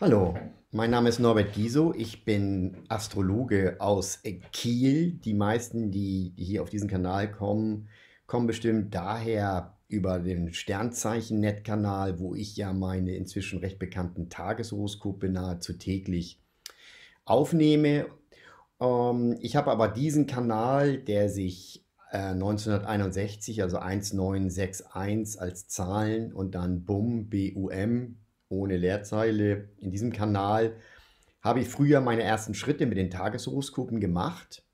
Hallo, mein Name ist Norbert Giso. Ich bin Astrologe aus Kiel. Die meisten, die hier auf diesen Kanal kommen, kommen bestimmt daher über den Sternzeichen-Net-Kanal, wo ich ja meine inzwischen recht bekannten Tageshoroskope nahezu täglich aufnehme. Ähm, ich habe aber diesen Kanal, der sich 1961, äh, also 1961 als Zahlen und dann BUM, B-U-M, ohne Leerzeile in diesem Kanal habe ich früher meine ersten Schritte mit den Tageshoroskopen gemacht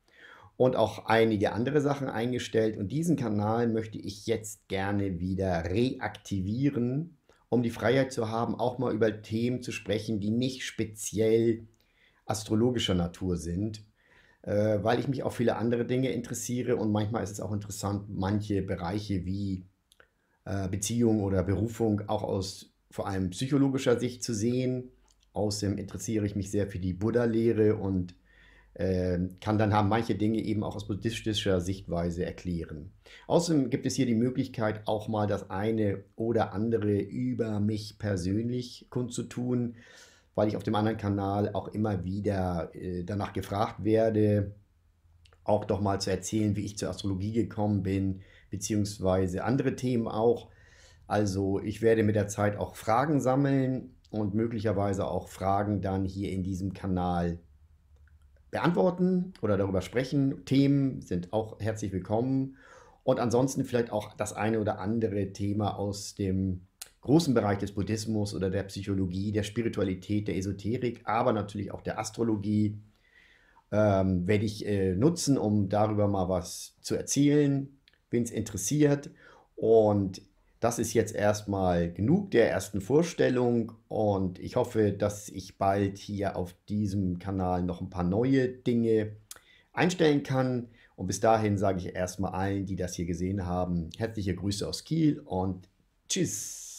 und auch einige andere Sachen eingestellt. Und diesen Kanal möchte ich jetzt gerne wieder reaktivieren, um die Freiheit zu haben, auch mal über Themen zu sprechen, die nicht speziell astrologischer Natur sind, äh, weil ich mich auch viele andere Dinge interessiere und manchmal ist es auch interessant, manche Bereiche wie äh, Beziehung oder Berufung auch aus vor allem psychologischer Sicht zu sehen. Außerdem interessiere ich mich sehr für die Buddha-Lehre und äh, kann dann haben manche Dinge eben auch aus buddhistischer Sichtweise erklären. Außerdem gibt es hier die Möglichkeit, auch mal das eine oder andere über mich persönlich kundzutun, weil ich auf dem anderen Kanal auch immer wieder äh, danach gefragt werde, auch doch mal zu erzählen, wie ich zur Astrologie gekommen bin, beziehungsweise andere Themen auch. Also ich werde mit der Zeit auch Fragen sammeln und möglicherweise auch Fragen dann hier in diesem Kanal beantworten oder darüber sprechen. Themen sind auch herzlich willkommen. Und ansonsten vielleicht auch das eine oder andere Thema aus dem großen Bereich des Buddhismus oder der Psychologie, der Spiritualität, der Esoterik, aber natürlich auch der Astrologie ähm, werde ich äh, nutzen, um darüber mal was zu erzählen, wenn es interessiert. Und das ist jetzt erstmal genug der ersten Vorstellung und ich hoffe, dass ich bald hier auf diesem Kanal noch ein paar neue Dinge einstellen kann. Und bis dahin sage ich erstmal allen, die das hier gesehen haben, herzliche Grüße aus Kiel und tschüss.